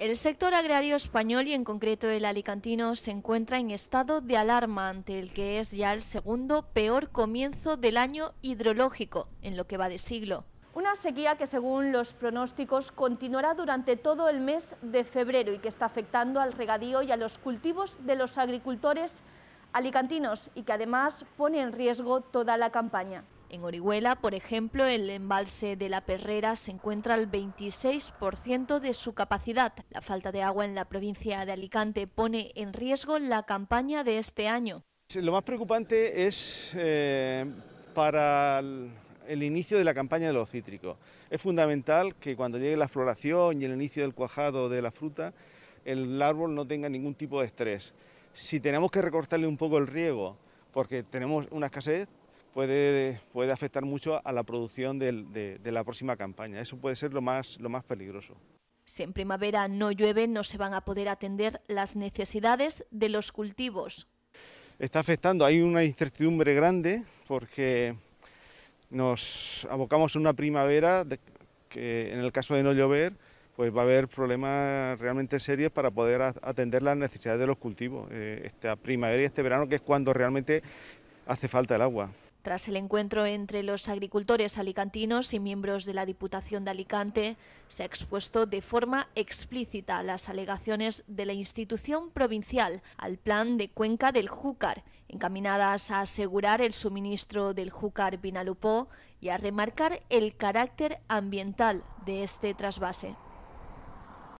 El sector agrario español y en concreto el alicantino se encuentra en estado de alarma ante el que es ya el segundo peor comienzo del año hidrológico en lo que va de siglo. Una sequía que según los pronósticos continuará durante todo el mes de febrero y que está afectando al regadío y a los cultivos de los agricultores alicantinos y que además pone en riesgo toda la campaña. En Orihuela, por ejemplo, el embalse de la Perrera se encuentra al 26% de su capacidad. La falta de agua en la provincia de Alicante pone en riesgo la campaña de este año. Lo más preocupante es eh, para el, el, inicio de la campaña de los cítricos. Es fundamental que cuando llegue la floración y el inicio del cuajado de la fruta, el árbol no tenga ningún tipo de estrés. Si tenemos que recortarle un poco el riego, porque tenemos una escasez, puede, puede afectar mucho a la producción de, la próxima campaña. Eso puede ser lo más, lo más peligroso. Si en primavera no llueve, no se van a poder atender las necesidades de los cultivos. Está afectando, hay una incertidumbre grande porque nos abocamos en una primavera que en el caso de no llover, pues va a haber problemas realmente serios para poder atender las necesidades de los cultivos, eh, esta primavera y este verano, que es cuando realmente hace falta el agua. Tras el encuentro entre los agricultores alicantinos y miembros de la Diputación de Alicante, se ha expuesto de forma explícita las alegaciones de la institución provincial al plan de cuenca del Júcar, encaminadas a asegurar el suministro del Júcar Vinalupó y a remarcar el carácter ambiental de este trasvase.